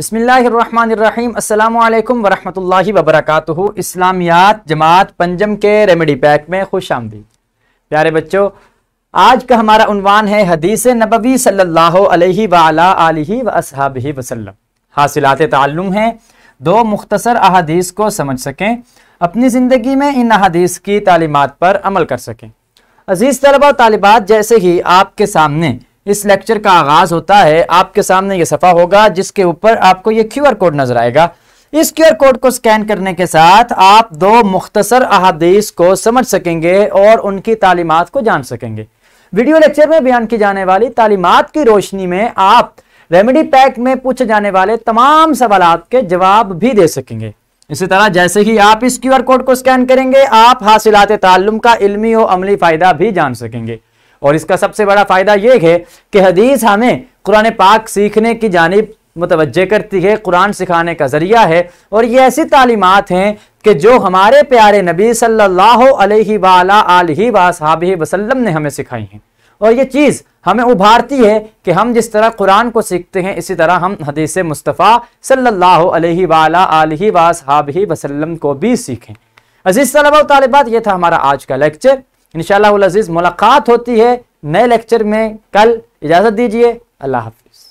बसमीम् अल्लाम वबरक इस्लामियात जमात पंजम के remedy pack में खुश आमदी प्यारे बच्चों आज का हमारा उनवान है हदीस नबवी सल्ला अलैहि व असहाब वसल्लम हासिलात हैं दो मुख्तसर अहादीस को समझ सकें अपनी ज़िंदगी में इन अहादीस की तालीमत पर अमल कर सकें अज़ीज़ तलबा तालिबात जैसे ही आपके सामने इस लेक्चर का आगाज होता है आपके सामने ये सफ़ा होगा जिसके ऊपर आपको ये क्यू आर कोड नजर आएगा इस क्यू आर कोड को स्कैन करने के साथ आप दो मुख्तसर अहादीस को समझ सकेंगे और उनकी तालीमत को जान सकेंगे वीडियो लेक्चर में बयान की जाने वाली तालीमत की रोशनी में आप रेमेडी पैक में पूछे जाने वाले तमाम सवाल के जवाब भी दे सकेंगे इसी तरह जैसे ही आप इस क्यू कोड को स्कैन करेंगे आप हासिलात तालुम का इलमी और अमली फ़ायदा भी जान सकेंगे और इसका सबसे बड़ा फ़ायदा ये है कि हदीस हमें कुरान पाक सीखने की जानब मुतवजह करती है कुरान सिखाने का ज़रिया है और ये ऐसी तालीमत हैं कि जो हमारे प्यारे नबी सल्लल्लाहु अलैहि वाला वसल्लम ने हमें सिखाई हैं और ये चीज़ हमें उभारती है कि हम जिस तरह कुरान को सीखते हैं इसी तरह हम हदीस मुस्तफ़ा सल्लल्लाहु अलैहि वाला वसल्लम को भी सीखें अजीज़ तलबा तलबात ये था हमारा आज का लेक्चर इन अज़ीज़ मुलाकात होती है नए लेक्चर में कल इजाज़त दीजिए अल्लाह हाफिज़